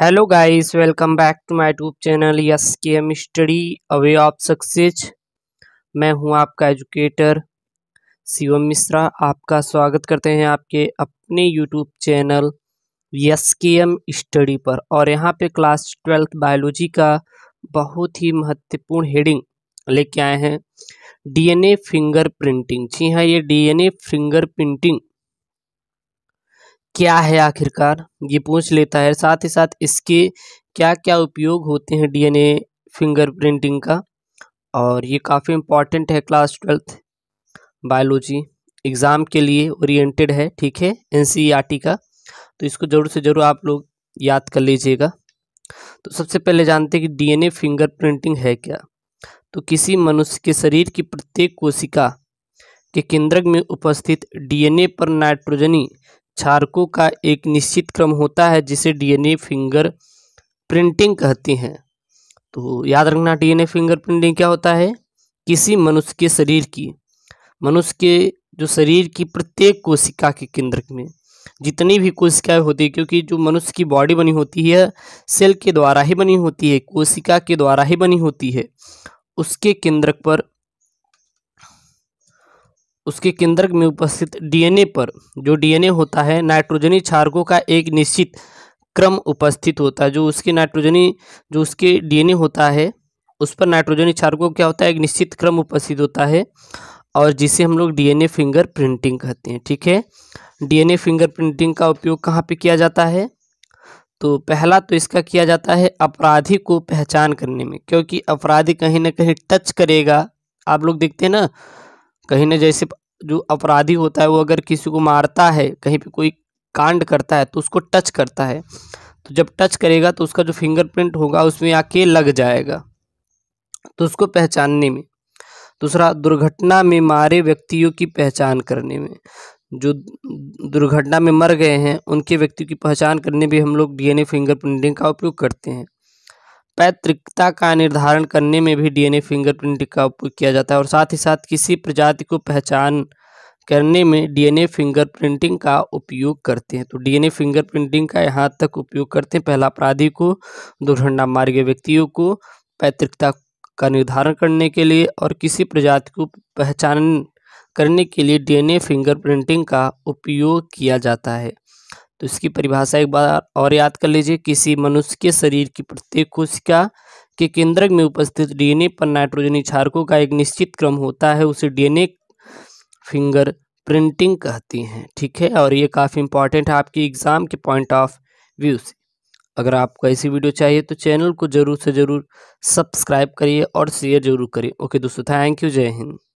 hello guys welcome back to my YouTube channel S K M study away of success मैं हूं आपका educator Shivam Mishra आपका स्वागत करते हैं आपके अपने YouTube channel S K M study पर और यहां पे क्लास ट्वेल्थ बायोलॉजी का बहुत ही महत्वपूर्ण हेडिंग लेके आए हैं डीएनए फिंगर प्रिंटिंग जी हाँ ये डी फिंगर प्रिंटिंग क्या है आखिरकार ये पूछ लेता है साथ ही साथ इसके क्या क्या उपयोग होते हैं डीएनए फिंगरप्रिंटिंग का और ये काफ़ी इम्पॉर्टेंट है क्लास ट्वेल्थ बायोलॉजी एग्ज़ाम के लिए ओरिएंटेड है ठीक है एनसीईआरटी e का तो इसको ज़रूर से ज़रूर आप लोग याद कर लीजिएगा तो सबसे पहले जानते हैं कि डीएनए फिंगरप्रिंटिंग है क्या तो किसी मनुष्य के शरीर की प्रत्येक कोशिका के केंद्रक में उपस्थित डीएनए पर नाइट्रोजनी क्षारकों का एक निश्चित क्रम होता है जिसे डीएनए फिंगर प्रिंटिंग कहती हैं तो याद रखना डीएनए फिंगर प्रिंटिंग क्या होता है किसी मनुष्य के शरीर की मनुष्य के जो शरीर की प्रत्येक कोशिका के केंद्र में जितनी भी कोशिकाएं होती है क्योंकि जो मनुष्य की बॉडी बनी होती है सेल के द्वारा ही बनी होती है कोशिका के द्वारा ही बनी होती है उसके केंद्रक पर उसके केंद्रक में उपस्थित डीएनए पर जो डीएनए होता है नाइट्रोजनी क्षारकों का एक निश्चित क्रम उपस्थित होता है जो उसके नाइट्रोजनी जो उसके डीएनए होता है उस पर नाइट्रोजनी क्षारकों क्या होता है एक निश्चित क्रम उपस्थित होता है और जिसे हम लोग डीएनए फिंगर प्रिंटिंग कहते हैं ठीक है डीएनए फिंगर प्रिंटिंग का उपयोग कहाँ पे किया जाता है तो पहला तो इसका किया जाता है अपराधी को पहचान करने में क्योंकि अपराधी कहीं ना कहीं टच करेगा आप लोग देखते हैं ना कहीं ना जैसे जो अपराधी होता है वो अगर किसी को मारता है कहीं पे कोई कांड करता है तो उसको टच करता है तो जब टच करेगा तो उसका जो फिंगरप्रिंट होगा उसमें आके लग जाएगा तो उसको पहचानने में दूसरा दुर्घटना में मारे व्यक्तियों की पहचान करने में जो दुर्घटना में मर गए हैं उनके व्यक्ति की पहचान करने भी हम लोग डीएनए फिंगरप्रिंटिंग का उपयोग करते हैं पैतृकता का निर्धारण करने में भी डीएनए फिंगरप्रिंट का उपयोग किया जाता है और साथ ही साथ किसी प्रजाति को पहचान करने में डीएनए फिंगरप्रिंटिंग का उपयोग करते हैं तो डीएनए फिंगरप्रिंटिंग का यहाँ तक उपयोग करते हैं पहला अपराधी को दुर्घटना मार्ग व्यक्तियों को पैतृकता का निर्धारण करने के लिए और किसी प्रजाति को पहचान करने के लिए डीएनए फिंगरप्रिंटिंग का उपयोग किया जाता है तो इसकी परिभाषा एक बार और याद कर लीजिए किसी मनुष्य के शरीर की प्रत्येक कोशिका के केंद्रक में उपस्थित डीएनए पर नाइट्रोजन इछारकों का एक निश्चित क्रम होता है उसे डीएनए फिंगर प्रिंटिंग कहती हैं ठीक है और ये काफ़ी इंपॉर्टेंट है आपकी एग्ज़ाम के पॉइंट ऑफ व्यू से अगर आपको ऐसी वीडियो चाहिए तो चैनल को ज़रूर से ज़रूर सब्सक्राइब करिए और शेयर ज़रूर करिए ओके दोस्तों थैंक यू जय हिंद